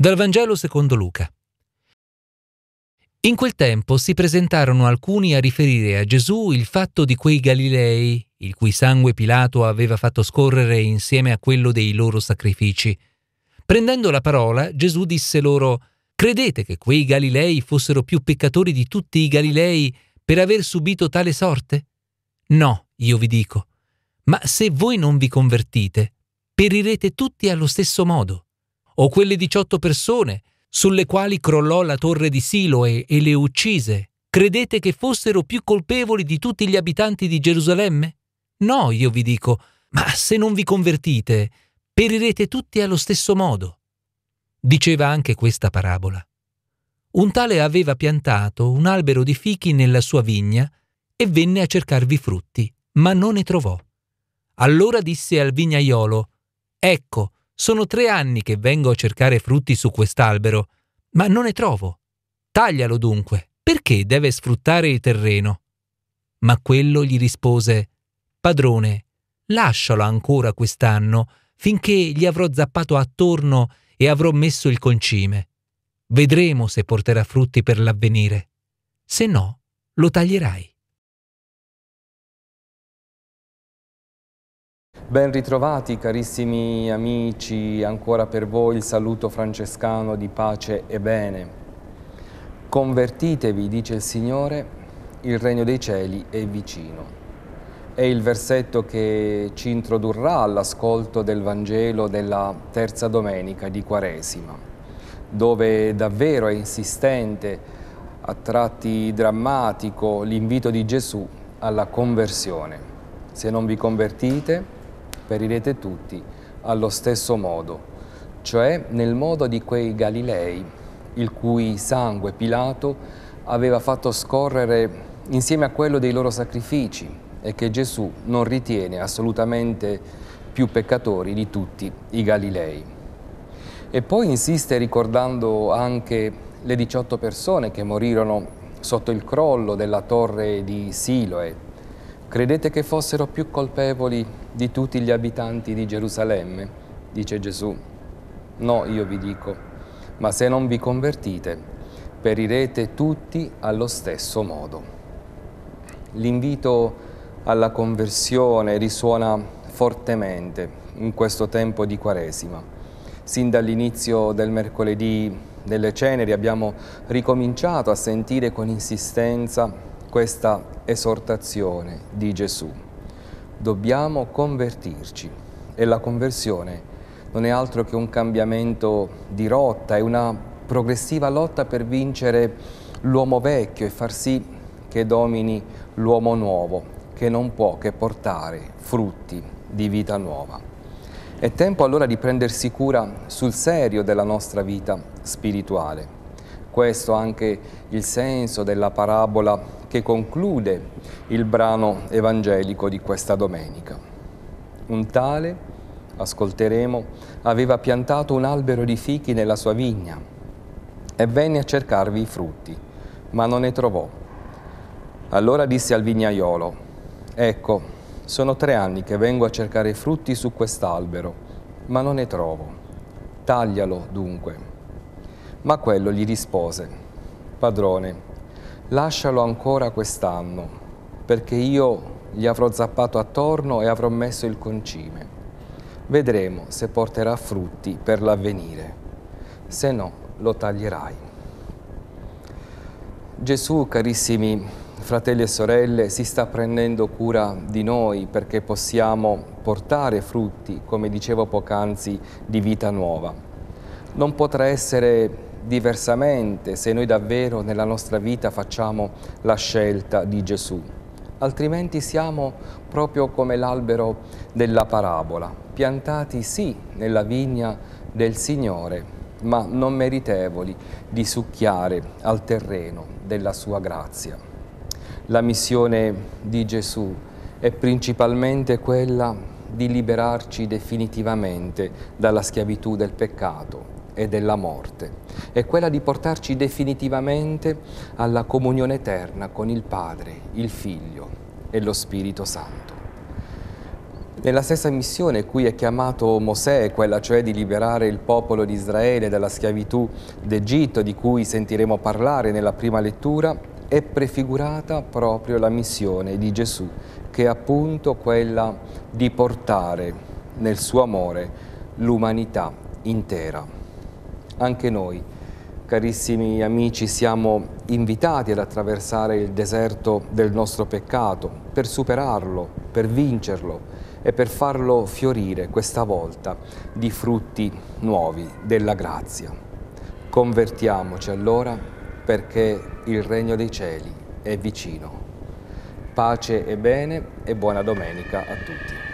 Dal Vangelo secondo Luca. In quel tempo si presentarono alcuni a riferire a Gesù il fatto di quei Galilei, il cui sangue Pilato aveva fatto scorrere insieme a quello dei loro sacrifici. Prendendo la parola, Gesù disse loro, Credete che quei Galilei fossero più peccatori di tutti i Galilei per aver subito tale sorte? No, io vi dico, ma se voi non vi convertite, perirete tutti allo stesso modo o quelle 18 persone sulle quali crollò la torre di Siloe e le uccise, credete che fossero più colpevoli di tutti gli abitanti di Gerusalemme? No, io vi dico, ma se non vi convertite, perirete tutti allo stesso modo. Diceva anche questa parabola. Un tale aveva piantato un albero di fichi nella sua vigna e venne a cercarvi frutti, ma non ne trovò. Allora disse al vignaiolo, Ecco, sono tre anni che vengo a cercare frutti su quest'albero, ma non ne trovo. Taglialo dunque, perché deve sfruttare il terreno? Ma quello gli rispose Padrone, lascialo ancora quest'anno, finché gli avrò zappato attorno e avrò messo il concime. Vedremo se porterà frutti per l'avvenire. Se no, lo taglierai. Ben ritrovati carissimi amici, ancora per voi il saluto francescano di pace e bene. Convertitevi, dice il Signore, il regno dei cieli è vicino. È il versetto che ci introdurrà all'ascolto del Vangelo della terza domenica di Quaresima, dove davvero è insistente, a tratti drammatico, l'invito di Gesù alla conversione. Se non vi convertite, perirete tutti allo stesso modo, cioè nel modo di quei Galilei, il cui sangue Pilato aveva fatto scorrere insieme a quello dei loro sacrifici e che Gesù non ritiene assolutamente più peccatori di tutti i Galilei. E poi insiste ricordando anche le 18 persone che morirono sotto il crollo della torre di Siloe, Credete che fossero più colpevoli di tutti gli abitanti di Gerusalemme? Dice Gesù. No, io vi dico, ma se non vi convertite, perirete tutti allo stesso modo. L'invito alla conversione risuona fortemente in questo tempo di Quaresima. Sin dall'inizio del mercoledì delle ceneri abbiamo ricominciato a sentire con insistenza questa esortazione di Gesù. Dobbiamo convertirci e la conversione non è altro che un cambiamento di rotta, è una progressiva lotta per vincere l'uomo vecchio e far sì che domini l'uomo nuovo, che non può che portare frutti di vita nuova. È tempo allora di prendersi cura sul serio della nostra vita spirituale questo anche il senso della parabola che conclude il brano evangelico di questa domenica. Un tale, ascolteremo, aveva piantato un albero di fichi nella sua vigna e venne a cercarvi i frutti, ma non ne trovò. Allora disse al vignaiolo, ecco, sono tre anni che vengo a cercare frutti su quest'albero, ma non ne trovo. Taglialo dunque ma quello gli rispose, padrone, lascialo ancora quest'anno, perché io gli avrò zappato attorno e avrò messo il concime. Vedremo se porterà frutti per l'avvenire, se no lo taglierai. Gesù, carissimi fratelli e sorelle, si sta prendendo cura di noi perché possiamo portare frutti, come dicevo poc'anzi, di vita nuova. Non potrà essere diversamente se noi davvero nella nostra vita facciamo la scelta di Gesù. Altrimenti siamo proprio come l'albero della parabola, piantati sì nella vigna del Signore, ma non meritevoli di succhiare al terreno della sua grazia. La missione di Gesù è principalmente quella di liberarci definitivamente dalla schiavitù del peccato, e della morte, è quella di portarci definitivamente alla comunione eterna con il Padre, il Figlio e lo Spirito Santo. Nella stessa missione cui è chiamato Mosè, quella cioè di liberare il popolo di Israele dalla schiavitù d'Egitto, di cui sentiremo parlare nella prima lettura, è prefigurata proprio la missione di Gesù, che è appunto quella di portare nel suo amore l'umanità intera anche noi, carissimi amici, siamo invitati ad attraversare il deserto del nostro peccato per superarlo, per vincerlo e per farlo fiorire questa volta di frutti nuovi della grazia. Convertiamoci allora perché il regno dei cieli è vicino. Pace e bene e buona domenica a tutti.